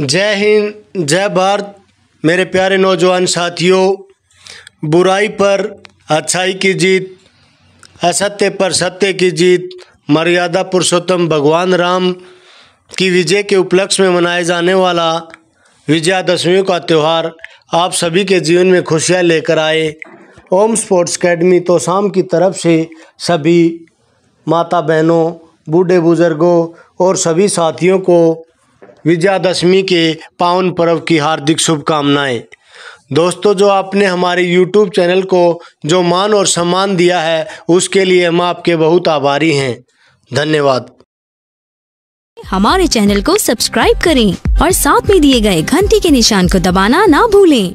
जय हिंद जय भारत मेरे प्यारे नौजवान साथियों बुराई पर अच्छाई की जीत असत्य पर सत्य की जीत मर्यादा पुरुषोत्तम भगवान राम की विजय के उपलक्ष्य में मनाए जाने वाला विजयादशमी का त्यौहार आप सभी के जीवन में खुशियाँ लेकर आए ओम स्पोर्ट्स अकेडमी तो शाम की तरफ से सभी माता बहनों बूढ़े बुज़ुर्गों और सभी साथियों को विजयादशमी के पावन पर्व की हार्दिक शुभकामनाएं दोस्तों जो आपने हमारे यूट्यूब चैनल को जो मान और सम्मान दिया है उसके लिए हम आपके बहुत आभारी हैं धन्यवाद हमारे चैनल को सब्सक्राइब करें और साथ में दिए गए घंटी के निशान को दबाना ना भूलें